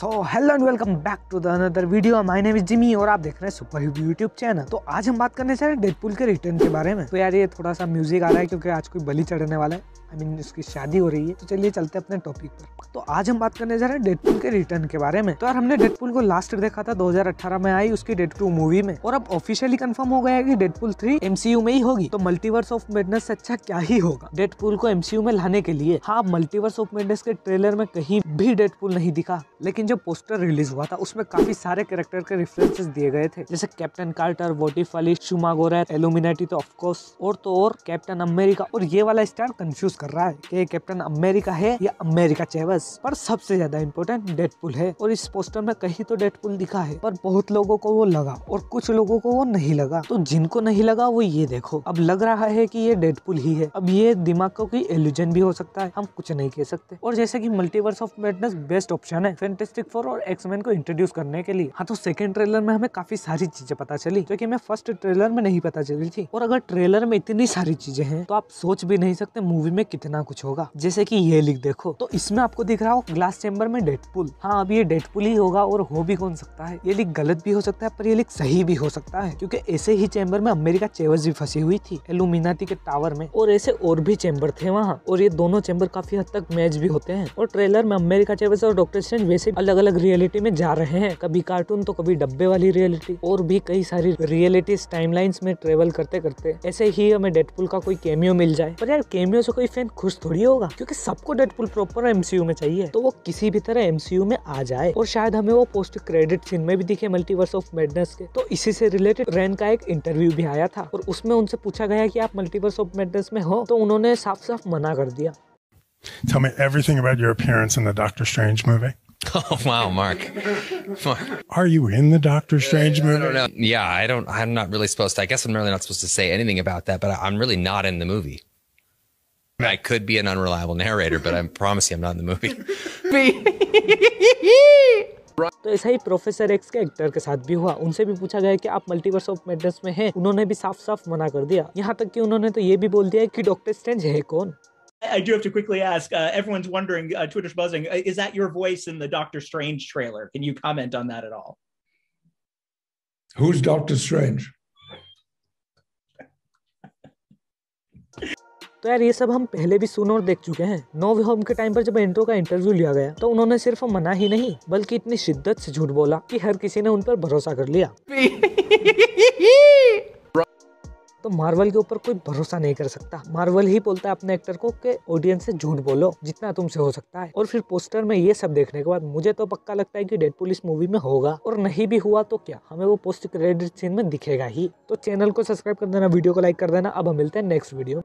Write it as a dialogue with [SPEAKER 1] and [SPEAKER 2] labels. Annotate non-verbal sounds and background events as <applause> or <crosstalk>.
[SPEAKER 1] So hello and welcome back to the another video my name is Jimmy और आप देख रहे हैं सुपर हिट यूट्यूब चैनल तो आज हम बात करने जा रहे हैं डेडपुल के रिटर्न के बारे में तो यार ये थोड़ा सा म्यूजिक आ रहा है क्योंकि आज कोई बलि चढ़ने वाला है आई मीन उसकी शादी हो रही है तो चलिए चलते हैं अपने टॉपिक पर तो आज हम बात करने जा रहे हैं डेडपुल के रिटर्न के बारे में तो यार हमने डेडपुल को लास्ट देखा था 2018 में आई उसकी डेड टू मूवी में और अब ऑफिशियली कंफर्म हो गया है कि डेडपुल थ्री एमसीयू में ही होगी तो मल्टीवर्स ऑफ मेडनेस से अच्छा क्या ही होगा डेडपुल को एमसीयू में लाने के लिए हाँ मल्टीवर्स ऑफ मेडनेस के ट्रेलर में कहीं भी डेडपुल नहीं दिखा लेकिन जो पोस्टर रिलीज हुआ था उसमें काफी सारे कैरेक्टर के रेफरेंसेस दिए गए थे जैसे कैप्टन कार्टर वोटिफ अली शुमागोरा एलुमिनेटी तो ऑफकोर्स और तो और कैप्टन अमेरिका और ये वाला स्टार कंफ्यूज कर रहा है कि कैप्टन अमेरिका है या अमेरिका चेवस पर सबसे ज्यादा इम्पोर्टेंट डेडपुल है और इस पोस्टर में कहीं तो डेडपुल दिखा है पर बहुत लोगों को वो लगा और कुछ लोगों को वो नहीं लगा तो जिनको नहीं लगा वो ये देखो अब लग रहा है की ये डेडपुल ही है अब ये दिमाग को की एल्यूजन भी हो सकता है हम कुछ नहीं कह सकते और जैसे की multiverse of madness best option है फेंटेस्टिक फोर और एक्समैन को इंट्रोड्यूस करने के लिए हाँ तो सेकंड ट्रेलर में हमें काफी सारी चीजें पता चली जो कि हमें फर्स्ट ट्रेलर में नहीं पता चली थी और अगर ट्रेलर में इतनी सारी चीजें हैं तो आप सोच भी नहीं सकते मूवी में कितना कुछ होगा जैसे कि ये लिख देखो तो इसमें आपको दिख रहा हो ग्लास चेम्बर में डेडपुल हाँ अब ये डेडपुल ही होगा और हो भी कौन सकता है ये लिख गलत भी हो सकता है पर ये लिख सही भी हो सकता है क्योंकि ऐसे ही चेम्बर में अमेरिका चेवस भी फंसी हुई थी एलुमिनाती के टावर में और ऐसे और भी चेम्बर थे वहाँ और ये दोनों चैम्बर काफी हद तक मैच भी होते हैं और ट्रेलर में अमेरिका चेवस और डॉक्टर स्ट्रेंज वैसे अलग अलग रियलिटी में जा रहे हैं कभी कार्टून तो कभी डब्बे वाली रियलिटी और भी कई सारी रियलिटीज टाइमलाइंस में ट्रेवल करते करते ऐसे ही हमें डेडपुल का कोई केमियो मिल जाए पर यार केमियो से कोई टाइम खुश थोड़ी होगा क्योंकि सबको डेडपुल प्रॉपर एमसीयू में चाहिए तो वो किसी भी तरह एमसीयू में आ जाए और शायद हमें वो पोस्ट क्रेडिट सीन में भी दिखे मल्टीवर्स ऑफ मेडनेस के तो इसी से रिलेटेड रैन का एक इंटरव्यू भी आया था और उसमें उनसे पूछा गया कि आप मल्टीवर्स ऑफ मेडनेस में हो तो उन्होंने साफ साफ मना कर दिया Tell me everything about your appearance in the Doctor Strange movie. Oh wow, Mark. Mark. Are you in the Doctor Strange movie? I don't know. yeah, I don't I'm not really supposed to I guess I'm really not supposed to say anything about that, but I'm really not in the movie. I could be an unreliable narrator, but I <laughs> promise you I'm not in the movie. तो ऐसा ही professor X के actor के साथ भी हुआ उनसे भी पूछा गया कि आप मल्टीवर्स ऑफ मेडनेस में हैं उन्होंने भी साफ साफ मना कर दिया यहाँ तक कि उन्होंने तो ये भी बोल दिया कि डॉक्टर स्ट्रेंज है कौन I do have to quickly ask. Uh, everyone's wondering. Uh, Twitter's buzzing. Uh, is that your voice in the Doctor Strange trailer? Can you comment on that at all? Who's Doctor Strange? तो यार ये सब हम पहले भी सुन और देख चुके हैं नो वे होम के टाइम पर जब इंट्रो का इंटरव्यू लिया गया तो उन्होंने सिर्फ मना ही नहीं बल्कि इतनी शिद्दत से झूठ बोला कि हर किसी ने उन पर भरोसा कर लिया तो मार्वल के ऊपर कोई भरोसा नहीं कर सकता मार्वल ही बोलता है अपने एक्टर को कि ऑडियंस से झूठ बोलो जितना तुमसे हो सकता है और फिर पोस्टर में ये सब देखने के बाद मुझे तो पक्का लगता है कि डेड पुलिस मूवी में होगा और नहीं भी हुआ तो क्या हमें वो पोस्ट क्रेडिट सीन में दिखेगा ही तो चैनल को सब्सक्राइब कर देना वीडियो को लाइक कर देना अब हम मिलते हैं नेक्स्ट वीडियो